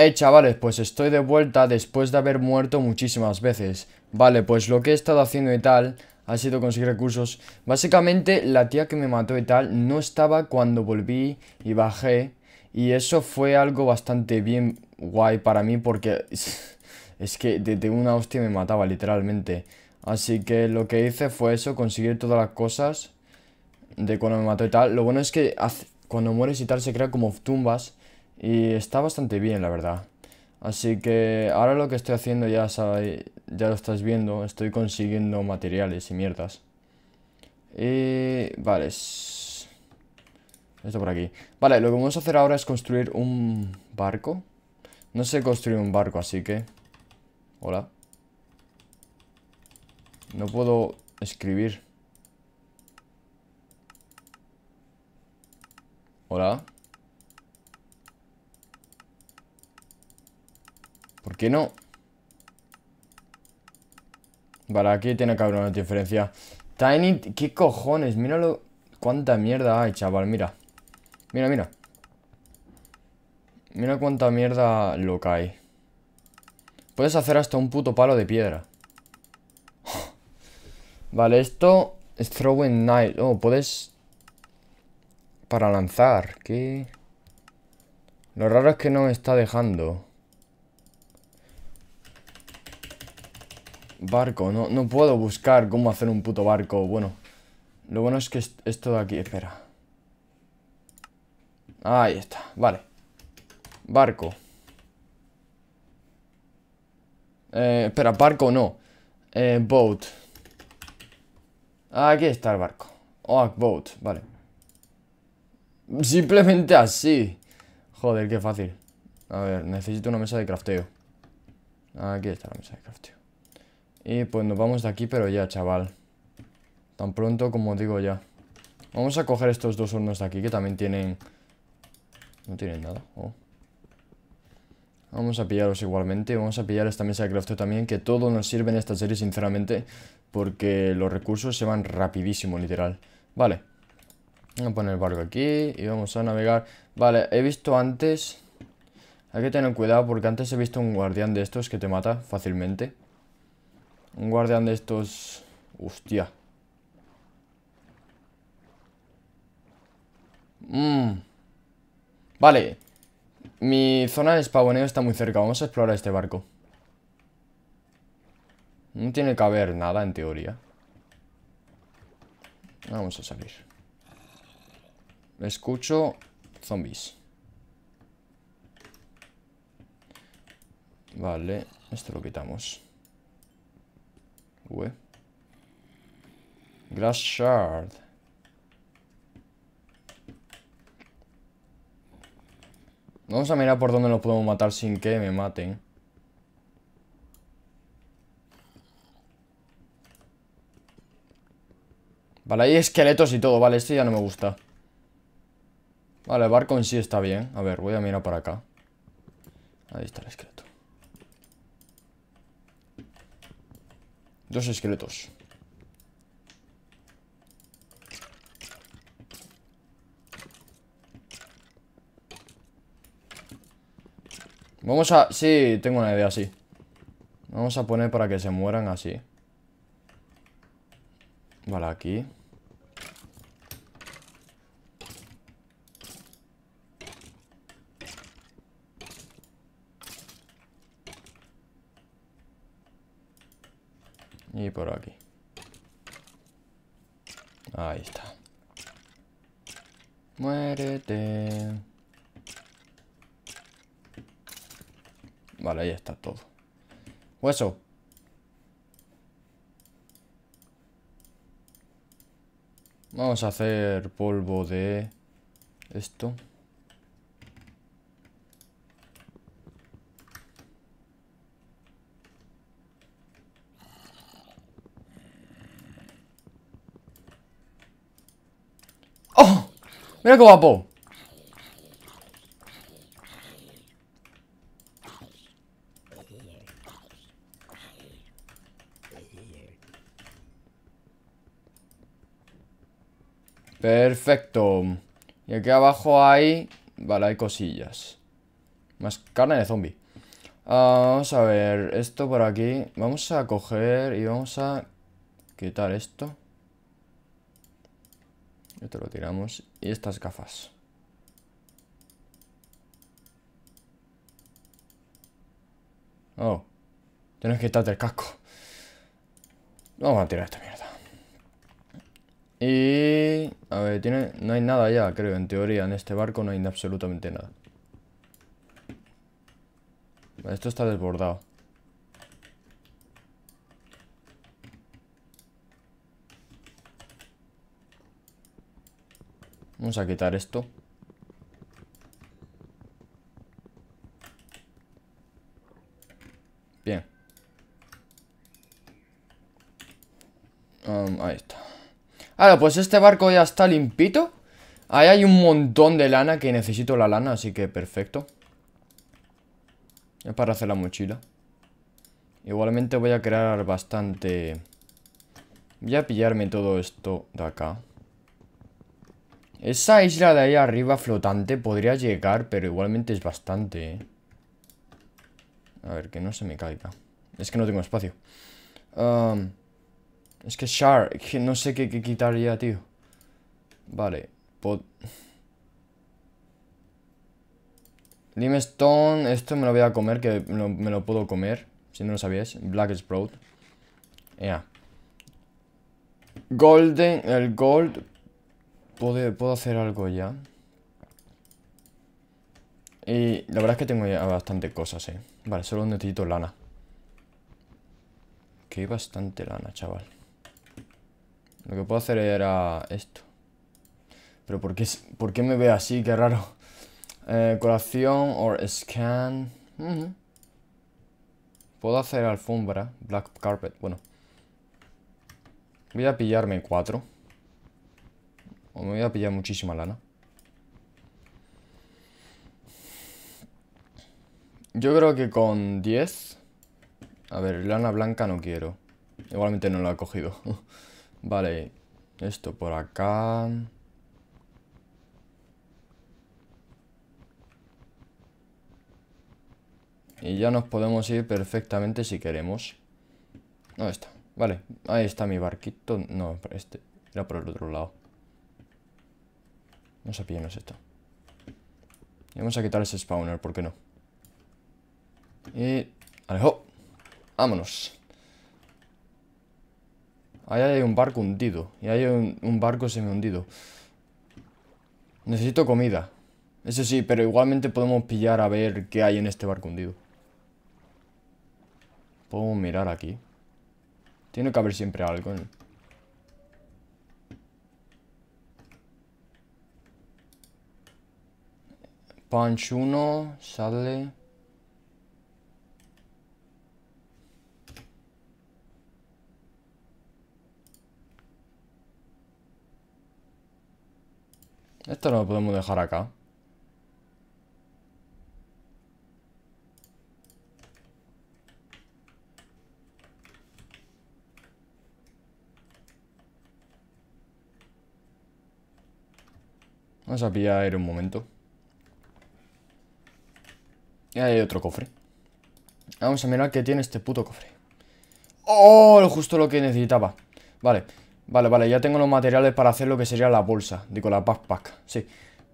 Eh chavales, pues estoy de vuelta después de haber muerto muchísimas veces. Vale, pues lo que he estado haciendo y tal ha sido conseguir recursos. Básicamente la tía que me mató y tal no estaba cuando volví y bajé. Y eso fue algo bastante bien guay para mí porque es que de, una hostia me mataba literalmente. Así que lo que hice fue eso, conseguir todas las cosas de cuando me mató y tal. Lo bueno es que cuando mueres y tal se crean como tumbas y está bastante bien, la verdad. Así que ahora lo que estoy haciendo ya, ya lo estás viendo, estoy consiguiendo materiales y mierdas. Y... vale. Esto por aquí. Vale, lo que vamos a hacer ahora es construir un barco. No sé construir un barco, así que... Hola. No puedo escribir. Hola. Que no? Vale, aquí tiene que haber una diferencia Tiny... ¿Qué cojones? Míralo... Cuánta mierda hay, chaval, mira Mira, mira Mira cuánta mierda loca hay Puedes hacer hasta un puto palo de piedra Vale, esto es throwing knife. Oh, puedes... Para lanzar, ¿qué? Lo raro es que no me está dejando. Barco, no, puedo buscar cómo hacer un puto barco. Bueno, lo bueno es que esto de aquí, espera. Ahí está, vale. Barco. Eh, espera, barco no. Eh, boat. Aquí está el barco. Oak oh, boat, vale. Simplemente así. Joder, qué fácil. A ver, necesito una mesa de crafteo. Aquí está la mesa de crafteo. Y pues nos vamos de aquí, pero ya, chaval. Tan pronto como digo ya. Vamos a coger estos dos hornos de aquí, que también tienen... No tienen nada. Oh. Vamos a pillaros igualmente. Vamos a pillar esta mesa de craft también, que todo nos sirve en esta serie, sinceramente. Porque los recursos se van rapidísimo, literal. Vale. Vamos a poner el barco aquí y vamos a navegar. Vale, he visto antes... Hay que tener cuidado porque antes he visto un guardián de estos que te mata fácilmente. Un guardián de estos... Hostia. Mm. Vale. Mi zona de spawneo está muy cerca. Vamos a explorar este barco. No tiene que haber nada en teoría. Vamos a salir. Escucho zombies. Vale, esto lo quitamos. Glass Shard. Vamos a mirar por dónde nos podemos matar sin que me maten. Vale, hay esqueletos y todo. Vale, este ya no me gusta. Vale, el barco en sí está bien. A ver, voy a mirar para acá. Ahí está el esqueleto. Dos esqueletos. Vamos a... Sí, tengo una idea, sí. Vamos a poner para que se mueran así. Vale, aquí. todo. Hueso. Vamos a hacer polvo de esto. ¡Oh! ¡Mira qué guapo! Perfecto. Y aquí abajo hay... Vale, hay cosillas. Más carne de zombie. Ah, vamos a ver, esto por aquí. Vamos a coger y vamos a quitar esto. Esto lo tiramos. Y estas gafas. Oh. Tienes que quitarte el casco. Vamos a tirar esta mierda. Y... A ver, tiene... no hay nada ya, creo, en teoría. En este barco no hay absolutamente nada. Esto está desbordado. Vamos a quitar esto. Ahora, pues este barco ya está limpito. Ahí hay un montón de lana que necesito la lana, así que perfecto. Es para hacer la mochila. Igualmente voy a crear bastante... Voy a pillarme todo esto de acá. Esa isla de ahí arriba flotante podría llegar, pero igualmente es bastante, ¿eh? A ver, que no se me caiga. Es que no tengo espacio. Es que Shard, no sé qué, quitar quitaría, tío. Vale, pod... stone. esto me lo voy a comer, que me lo, puedo comer, si no lo sabías, Black Sprout. Ya. Golden, el gold... ¿Puedo, puedo hacer algo ya. Y la verdad es que tengo ya bastante cosas, eh. Vale, solo necesito lana. Que hay bastante lana, chaval. Lo que puedo hacer era esto. Pero ¿por qué, me ve así? Qué raro. Eh, colación o scan. Puedo hacer alfombra, black carpet, bueno. Voy a pillarme cuatro. O me voy a pillar muchísima lana. Yo creo que con 10... A ver, lana blanca no quiero. Igualmente no la he cogido. Vale, esto por acá. Y ya nos podemos ir perfectamente si queremos. No está. Vale, ahí está mi barquito. No, este era por el otro lado. No a pillarnos esto. vamos a quitar ese spawner, ¿por qué no? Y... ¡Alejo! ¡Vámonos! Ahí hay un barco hundido. Y hay un, barco semi hundido. Necesito comida. Eso sí, pero igualmente podemos pillar a ver qué hay en este barco hundido. Podemos mirar aquí. Tiene que haber siempre algo en... Punch 1, sale... Esto lo podemos dejar acá. Vamos a pillar un momento. Y hay otro cofre. Vamos a mirar qué tiene este puto cofre. ¡Oh! Justo lo que necesitaba. Vale. Vale, vale, ya tengo los materiales para hacer lo que sería la bolsa. Digo, la backpack, sí.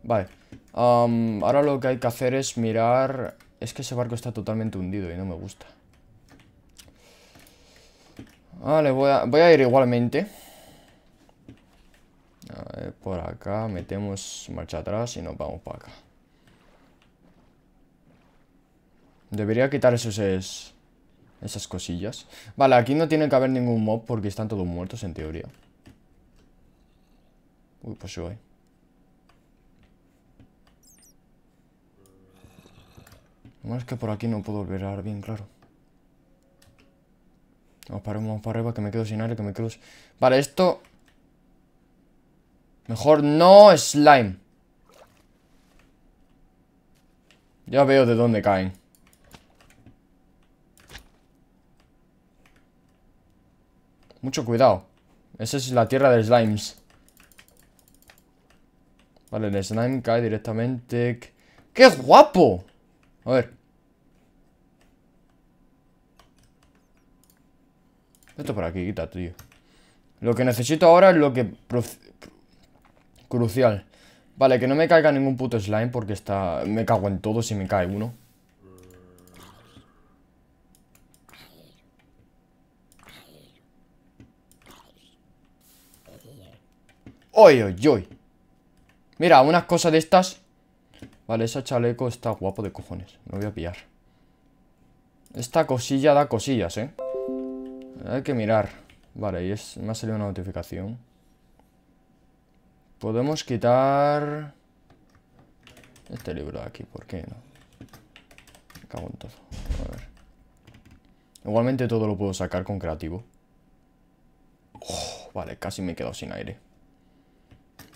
Vale. ahora lo que hay que hacer es mirar... Es que ese barco está totalmente hundido y no me gusta. Vale, voy a, ir igualmente. A ver, por acá metemos marcha atrás y nos vamos para acá. Debería quitar esos... Es, esas cosillas. Vale, aquí no tiene que haber ningún mob porque están todos muertos en teoría. Uy, pues yo, eh. es que por aquí no puedo volver bien, claro. Vamos para, arriba, que me quedo sin aire, que me quedo... Vale, esto... Mejor no slime. Ya veo de dónde caen. Mucho cuidado. Esa es la tierra de slimes. Vale, el slime cae directamente. ¡Qué guapo! A ver. Esto por aquí, quita, tío. Lo que necesito ahora es lo que... Crucial. Vale, que no me caiga ningún puto slime porque está... Me cago en todo si me cae uno. Oy, oy, oy. Mira, unas cosas de estas. Vale, ese chaleco está guapo de cojones. Lo voy a pillar. Esta cosilla da cosillas, ¿eh? Hay que mirar. Vale, y es, me ha salido una notificación. Podemos quitar... Este libro de aquí, ¿por qué no? Me cago en todo. A ver. Igualmente todo lo puedo sacar con creativo. Oh, vale, casi me he quedado sin aire.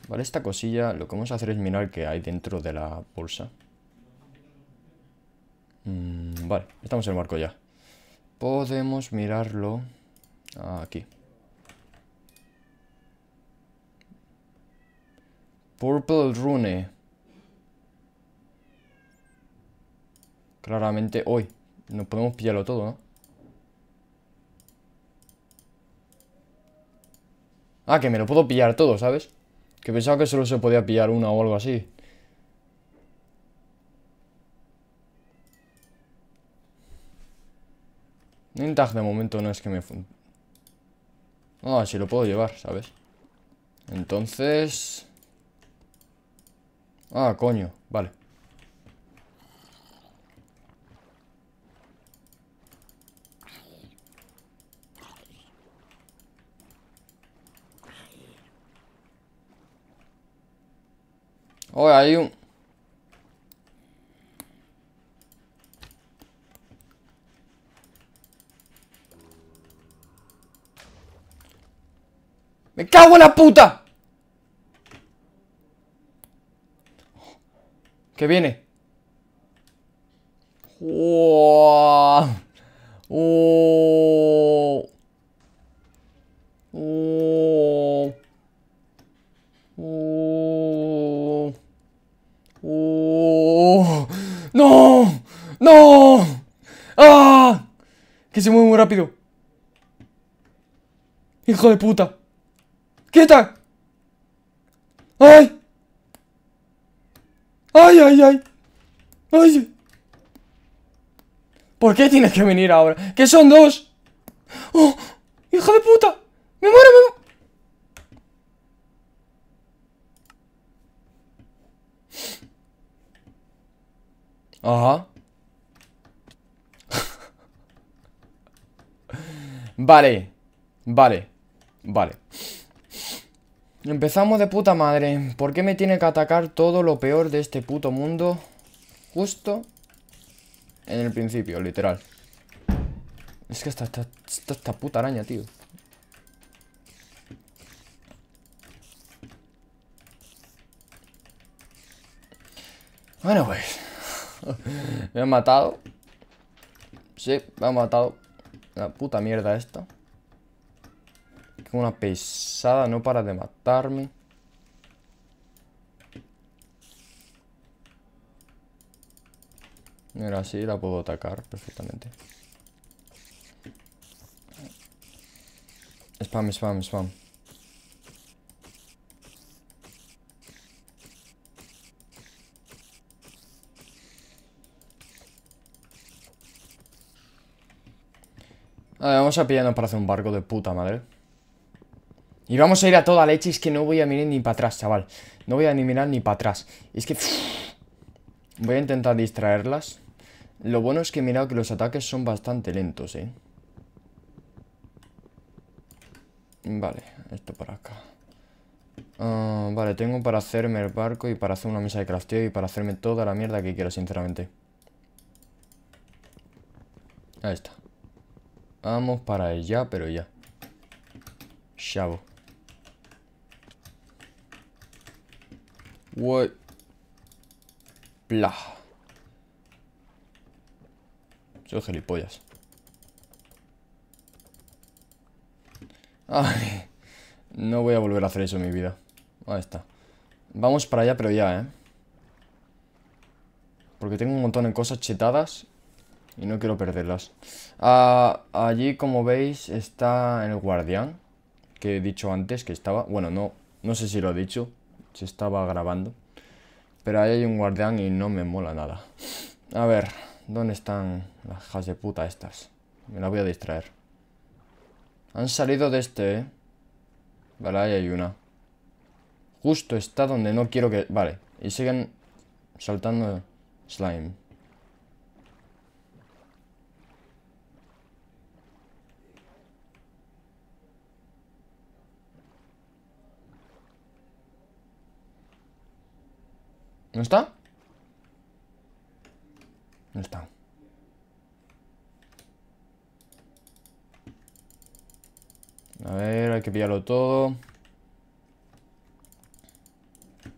Vale, esta cosilla lo que vamos a hacer es mirar qué hay dentro de la bolsa. Mm, vale, estamos en el marco ya. Podemos mirarlo aquí. Purple Rune. Claramente hoy. No podemos pillarlo todo, ¿no? Ah, que me lo puedo pillar todo, ¿sabes? Que pensaba que solo se podía pillar una o algo así. Nintag de momento no es que me... No, ah, si lo puedo llevar, ¿sabes? Entonces... Ah, coño, vale Oye, hay un... ¡Me cago en la puta! ¿Qué viene? ¡Hijo de puta! ¡Quieta! ¡Ay! ¡Ay, ay, ay! ¡Ay! ¿Por qué tienes que venir ahora? ¡Que son dos! ¡Oh! ¡Hija de puta! ¡Me muero, me muero! Ajá. vale. Vale. Vale. Empezamos de puta madre. ¿Por qué me tiene que atacar todo lo peor de este puto mundo? Justo en el principio, literal. Es que esta, esta, puta araña, tío. Bueno, pues. me han matado. Sí, me han matado. La puta mierda esta. Como una pesada, no para de matarme. Mira, así la puedo atacar perfectamente. Spam, spam, spam. ver vamos a pillarnos para hacer un barco de puta madre. Y vamos a ir a toda leche, es que no voy a mirar ni para atrás, chaval. No voy a ni mirar ni para atrás. Es que... Voy a intentar distraerlas. Lo bueno es que he mirado que los ataques son bastante lentos, ¿eh? Vale, esto por acá. Ah, vale, tengo para hacerme el barco y para hacer una mesa de crafteo y para hacerme toda la mierda que quiero, sinceramente. Ahí está. Vamos para allá, pero ya. Chavo. what bla soy gilipollas no voy a volver a hacer eso en mi vida Ahí está Vamos para allá, pero ya, ¿eh? Porque tengo un montón de cosas chetadas Y no quiero perderlas ah, Allí, como veis, está el guardián Que he dicho antes que estaba Bueno, no, no sé si lo he dicho estaba grabando. Pero ahí hay un guardián y no me mola nada. A ver, ¿dónde están las hijas de puta estas? Me la voy a distraer. Han salido de este, ¿eh? Vale, ahí hay una. Justo está donde no quiero que... Vale, y siguen saltando slime. ¿No está? No está. A ver, hay que pillarlo todo.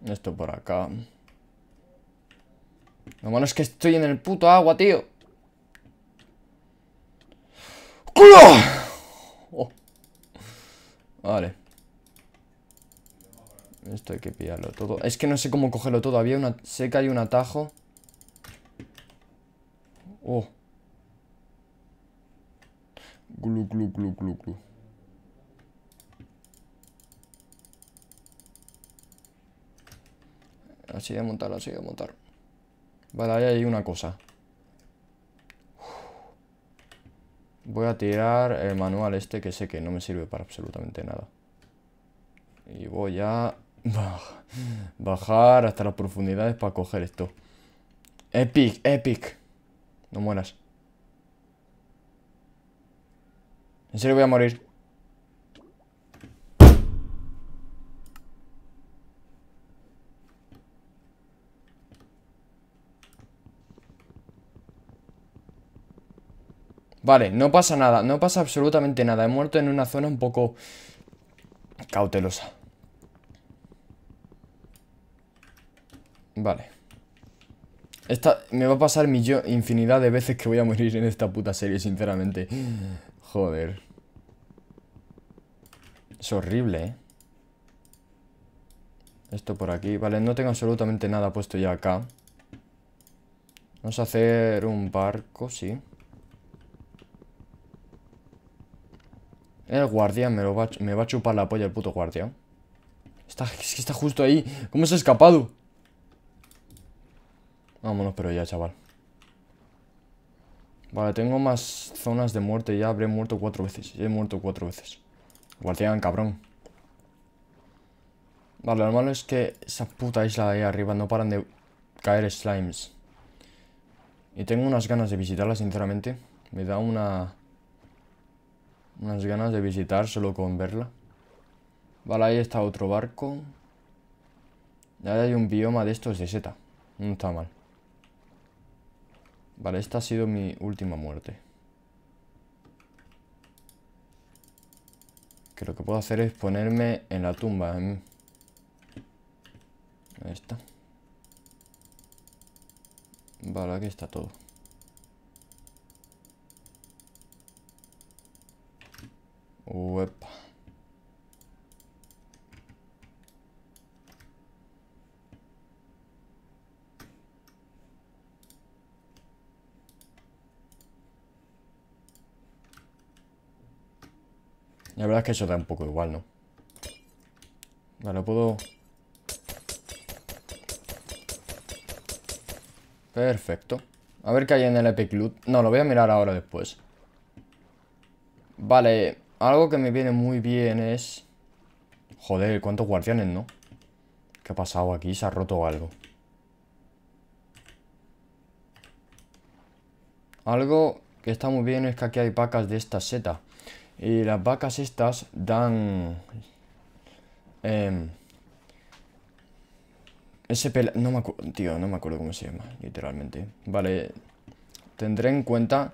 Esto por acá. Lo bueno es que estoy en el puto agua, tío. ¡Culo! Oh. Vale hay que pillarlo todo. Es que no sé cómo cogerlo todo. Había una... Sé que hay un atajo. Oh. Glu, glu, glu, glu, glu. Así de montar, así de montar. Vale, ahí hay una cosa. Voy a tirar el manual este que sé que no me sirve para absolutamente nada. Y voy a Bajar hasta las profundidades para coger esto. Epic, epic. No mueras. En serio voy a morir. Vale, no pasa nada, no pasa absolutamente nada. He muerto en una zona un poco cautelosa. Vale. Esta me va a pasar infinidad de veces que voy a morir en esta puta serie, sinceramente. Joder. Es horrible, ¿eh? Esto por aquí. Vale, no tengo absolutamente nada puesto ya acá. Vamos a hacer un barco, sí. El guardián me, va, me a chupar la polla el puto guardián. Está, es que está justo ahí. ¿Cómo se ha escapado? Vámonos, pero ya, chaval. Vale, tengo más zonas de muerte. Ya habré muerto cuatro veces. Ya he muerto cuatro veces. Guardián, cabrón. Vale, lo malo es que esa puta isla de ahí arriba no paran de caer slimes. Y tengo unas ganas de visitarla, sinceramente. Me da una... Unas ganas de visitar solo con verla. Vale, ahí está otro barco. Ya hay un bioma de estos de Z. No está mal. Vale, esta ha sido mi última muerte. Que lo que puedo hacer es ponerme en la tumba. esta ¿eh? Ahí está. Vale, aquí está todo. Uep. verdad es que eso da un poco igual, ¿no? Vale, puedo... Perfecto. A ver qué hay en el Epic Loot. No, lo voy a mirar ahora después. Vale, algo que me viene muy bien es... Joder, ¿cuántos guardianes, no? ¿Qué ha pasado aquí? ¿Se ha roto algo? Algo que está muy bien es que aquí hay pacas de esta seta. Y las vacas estas dan... Em, ese pel... No me acuerdo... Tío, no me acuerdo cómo se llama, literalmente. Vale. Tendré en cuenta...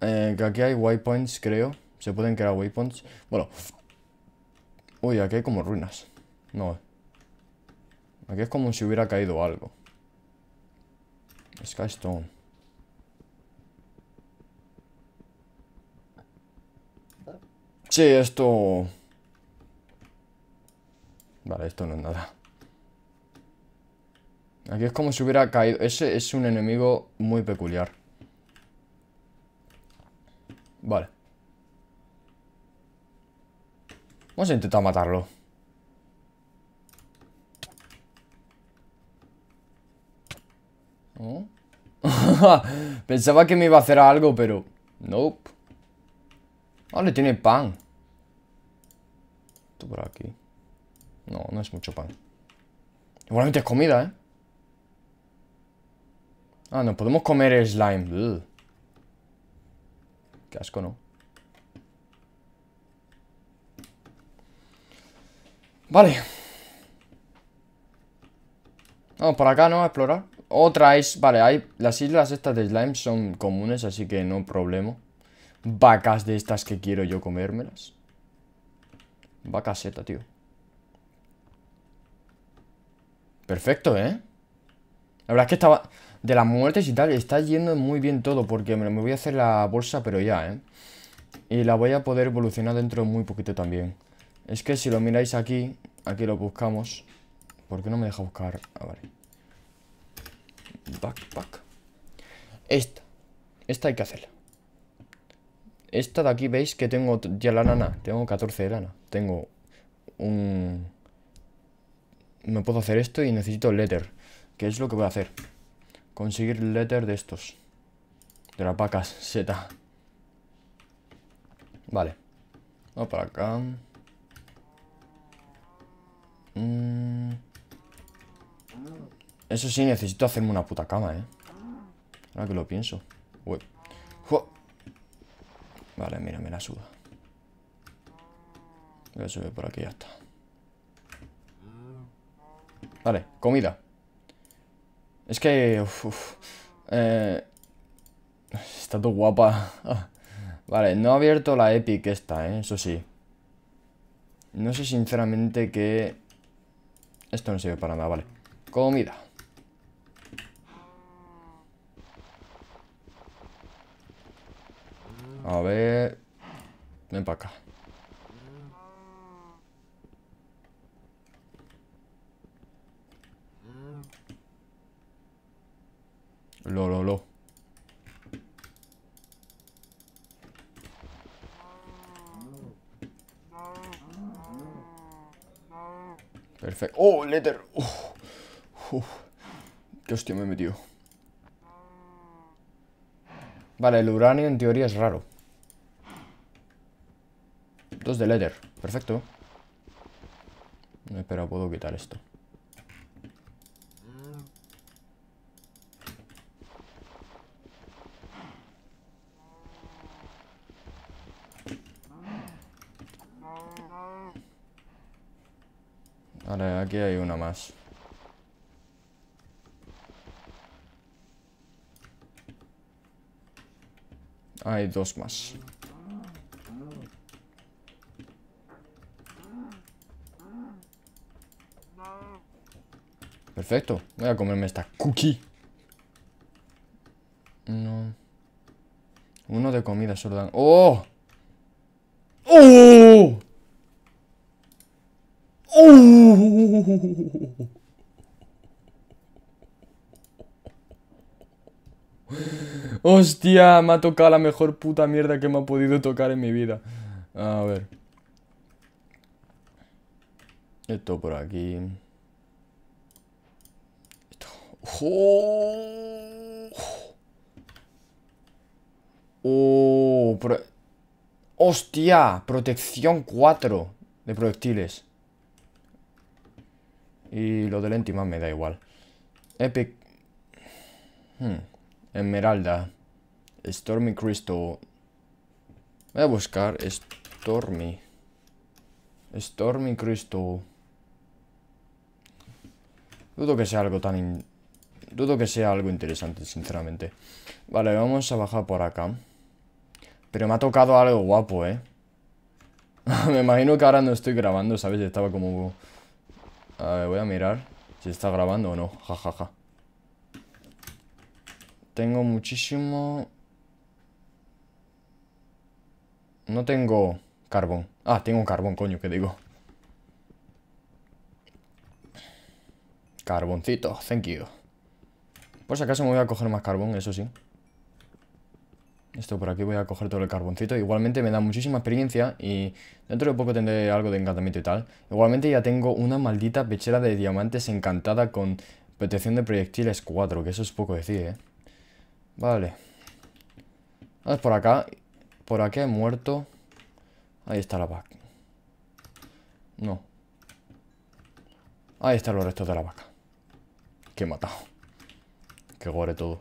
Eh, que aquí hay waypoints, creo. Se pueden crear waypoints. Bueno. Uy, aquí hay como ruinas. No. Aquí es como si hubiera caído algo. Skystone. Sí, esto... Vale, esto no es nada. Aquí es como si hubiera caído... Ese es un enemigo muy peculiar. Vale. Vamos a intentar matarlo. Pensaba que me iba a hacer algo, pero... Nope. Ah, le tiene pan. Por aquí. No, no es mucho pan. Igualmente es comida, ¿eh? Ah, no, podemos comer slime. Qué asco, ¿no? Vale. Vamos por acá, ¿no? A explorar. Otra es... Vale, hay... Las islas estas de slime son comunes, así que no problema. Vacas de estas que quiero yo comérmelas. Va caseta, tío. Perfecto, ¿eh? La verdad es que estaba... De las muertes y tal, está yendo muy bien todo Porque me voy a hacer la bolsa, pero ya, ¿eh? Y la voy a poder evolucionar dentro de muy poquito también Es que si lo miráis aquí Aquí lo buscamos ¿Por qué no me deja buscar? Ah, vale Backpack Esta Esta hay que hacerla esta de aquí veis que tengo ya la nana. Tengo 14 de lana. Tengo un... Me puedo hacer esto y necesito letter. Que es lo que voy a hacer. Conseguir letter de estos. De la pacas Z. Vale. Vamos para acá. Mm. Eso sí, necesito hacerme una puta cama, ¿eh? Ahora que lo pienso. Vale, mira, me la Voy a subir por aquí, ya está. Vale, comida. Es que... Eh, está todo guapa. vale, no ha abierto la Epic esta, ¿eh? Eso sí. No sé sinceramente que... Esto no sirve para nada, vale. Comida. A ver... Ven para acá. Lo, lo, lo. Perfecto. ¡Oh, letter! ¡Uf! hostia me he metido! Vale, el uranio en teoría es raro de leather. Perfecto. Espera, puedo quitar esto. vale, aquí hay una más. Hay dos más. Perfecto. Voy a comerme esta cookie. No. Uno de comida solo ¡Oh! ¡Oh! ¡Oh! ¡Hostia! Me ha tocado la mejor puta mierda que me ha podido tocar en mi vida. A ver. Esto por aquí oh, hostia, protección 4 de proyectiles. Y lo del Entiman me da igual. Epic. Hmm. Esmeralda. Stormy Crystal. Voy a buscar Stormy. Stormy Crystal. Dudo que sea algo tan Dudo que sea algo interesante, sinceramente. Vale, vamos a bajar por acá. Pero me ha tocado algo guapo, ¿eh? me imagino que ahora no estoy grabando, ¿sabes? Estaba como... A ver, voy a mirar si está grabando o no. Ja, ja, ja. Tengo muchísimo... No tengo carbón. Ah, tengo carbón, coño, que digo. Carboncito, thank you. Si acaso me voy a coger más carbón, eso sí. Esto por aquí voy a coger todo el carboncito. Igualmente me da muchísima experiencia y dentro de poco tendré algo de encantamiento y tal. Igualmente ya tengo una maldita pechera de diamantes encantada con protección de proyectiles 4, que eso es poco decir, ¿eh? Vale. Vamos por acá. Por aquí he muerto. Ahí está la vaca. No. Ahí están los restos de la vaca. Que he matado. Que guarde todo.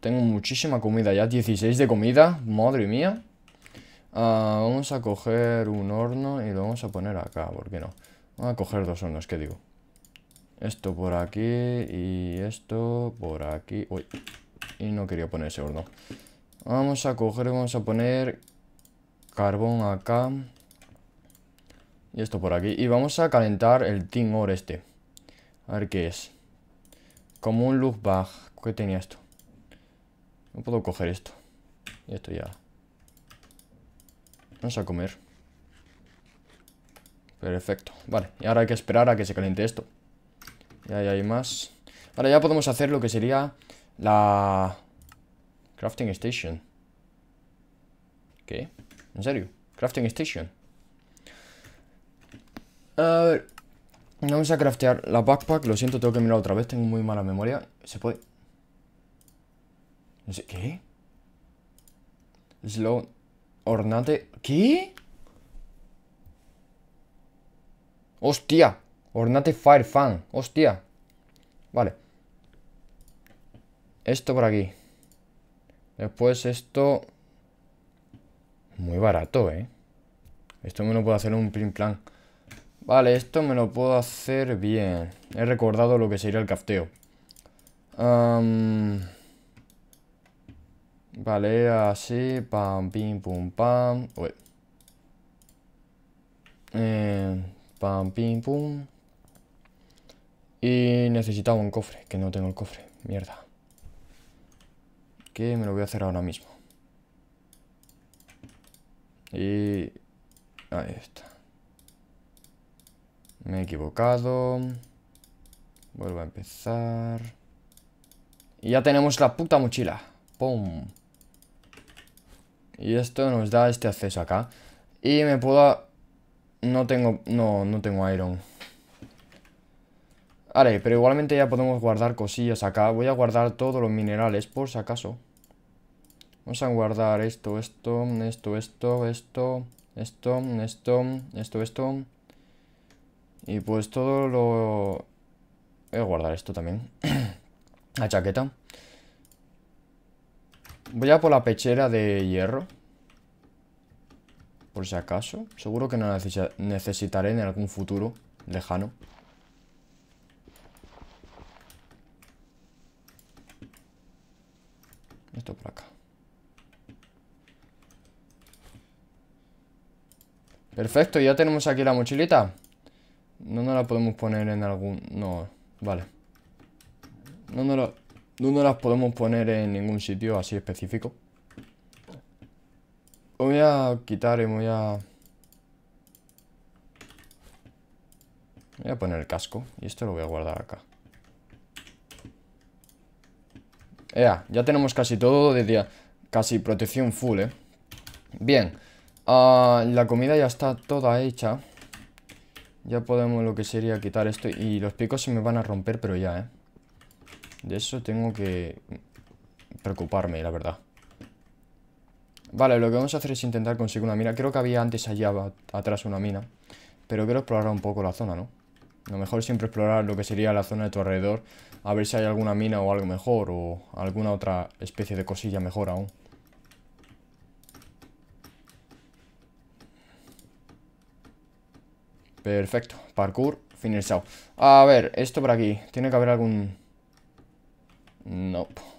Tengo muchísima comida ya. 16 de comida. Madre mía. Ah, vamos a coger un horno y lo vamos a poner acá. ¿Por qué no? Vamos a coger dos hornos. ¿Qué digo? Esto por aquí y esto por aquí. Uy. Y no quería poner ese horno. Vamos a coger, vamos a poner carbón acá. Y esto por aquí. Y vamos a calentar el tin ore este. A ver qué es. Como un look ¿Qué tenía esto? No puedo coger esto. Y esto ya. Vamos a comer. Perfecto. Vale, y ahora hay que esperar a que se caliente esto. Y ahí hay más. Ahora ya podemos hacer lo que sería la... Crafting Station. ¿Qué? ¿En serio? Crafting Station. A ver... Vamos a craftear la backpack. Lo siento, tengo que mirar otra vez. Tengo muy mala memoria. ¿Se puede? ¿qué? Slow Ornate. ¿Qué? ¡Hostia! Ornate Fire Fan. ¡Hostia! Vale. Esto por aquí. Después esto... Muy barato, ¿eh? Esto me lo puedo hacer un plan plan. Vale, esto me lo puedo hacer bien. He recordado lo que sería el cafteo. vale, así, pam, pim, pum, pam. Uy. Eh, pam, pim, pum. Y necesitaba un cofre, que no tengo el cofre. Mierda. Que me lo voy a hacer ahora mismo. Y... Ahí está. Me he equivocado. Vuelvo a empezar. Y ya tenemos la puta mochila. ¡Pum! Y esto nos da este acceso acá. Y me puedo... No tengo... No, no tengo iron. Vale, pero igualmente ya podemos guardar cosillas acá. Voy a guardar todos los minerales, por si acaso. Vamos a guardar esto, esto, esto, esto, esto, esto, esto, esto, esto. esto. Y pues todo lo... Voy a guardar esto también. la chaqueta. Voy a por la pechera de hierro. Por si acaso. Seguro que no la necesitaré en algún futuro lejano. Esto por acá. Perfecto, ya tenemos aquí la mochilita. No nos la podemos poner en algún... No, vale. No nos, la... no las podemos poner en ningún sitio así específico. Voy a quitar y voy a... Voy a poner el casco y esto lo voy a guardar acá. Ea, ya tenemos casi todo de día. casi protección full, ¿eh? Bien, ah, la comida ya está toda hecha. Ya podemos lo que sería quitar esto Y los picos se me van a romper, pero ya, ¿eh? De eso tengo que preocuparme, la verdad Vale, lo que vamos a hacer es intentar conseguir una mina Creo que había antes allá atrás una mina Pero quiero explorar un poco la zona, ¿no? Lo mejor siempre explorar lo que sería la zona de tu alrededor A ver si hay alguna mina o algo mejor O alguna otra especie de cosilla mejor aún Perfecto, parkour, finalizado A ver, esto por aquí, tiene que haber algún... No, nope.